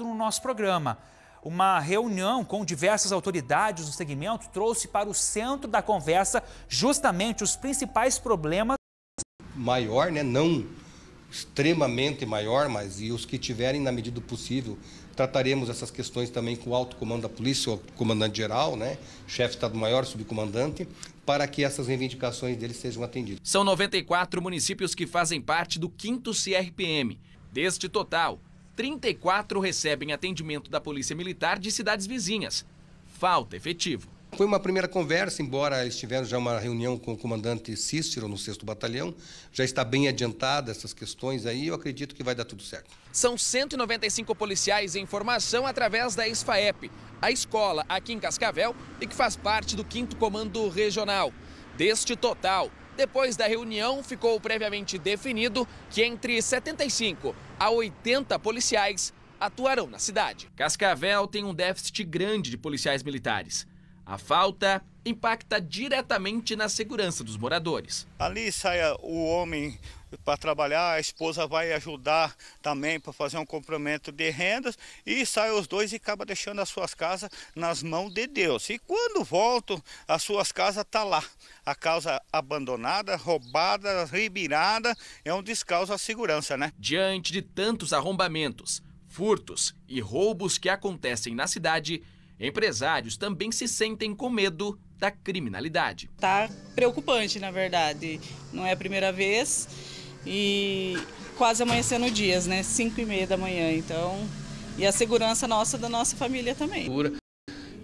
no nosso programa. Uma reunião com diversas autoridades do segmento trouxe para o centro da conversa justamente os principais problemas. Maior, né? Não extremamente maior, mas e os que tiverem, na medida do possível, trataremos essas questões também com o alto comando da polícia, o comandante-geral, né, chefe Estado-Maior, tá subcomandante, para que essas reivindicações deles sejam atendidas. São 94 municípios que fazem parte do 5 CRPM. Deste total, 34 recebem atendimento da Polícia Militar de cidades vizinhas. Falta efetivo. Foi uma primeira conversa, embora estivemos já uma reunião com o comandante Cícero no 6 Batalhão, já está bem adiantada essas questões aí, eu acredito que vai dar tudo certo. São 195 policiais em formação através da ESFAEP, a escola aqui em Cascavel e que faz parte do 5 Comando Regional. Deste total, depois da reunião, ficou previamente definido que entre 75 a 80 policiais atuarão na cidade. Cascavel tem um déficit grande de policiais militares. A falta impacta diretamente na segurança dos moradores. Ali sai o homem, para trabalhar, a esposa vai ajudar também para fazer um complemento de rendas e sai os dois e acaba deixando as suas casas nas mãos de Deus. E quando voltam, as suas casas tá lá, a casa abandonada, roubada, ribirada, é um descalço à segurança, né? Diante de tantos arrombamentos, furtos e roubos que acontecem na cidade, empresários também se sentem com medo da criminalidade. Tá preocupante, na verdade. Não é a primeira vez e quase amanhecendo dias, né? 5 e meia da manhã, então. E a segurança nossa da nossa família também.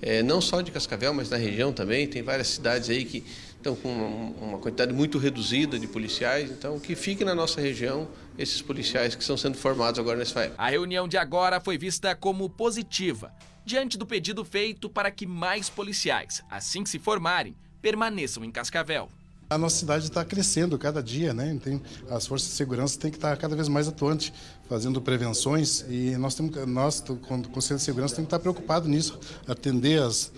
É, não só de Cascavel, mas na região também, tem várias cidades aí que estão com uma, uma quantidade muito reduzida de policiais, então que fiquem na nossa região esses policiais que estão sendo formados agora nesse época. A reunião de agora foi vista como positiva, diante do pedido feito para que mais policiais, assim que se formarem, permaneçam em Cascavel. A nossa cidade está crescendo cada dia, né? Tem, então, as forças de segurança têm que estar tá cada vez mais atuantes, fazendo prevenções e nós temos, nós, como Conselho de Segurança, temos que estar tá preocupados nisso, atender as,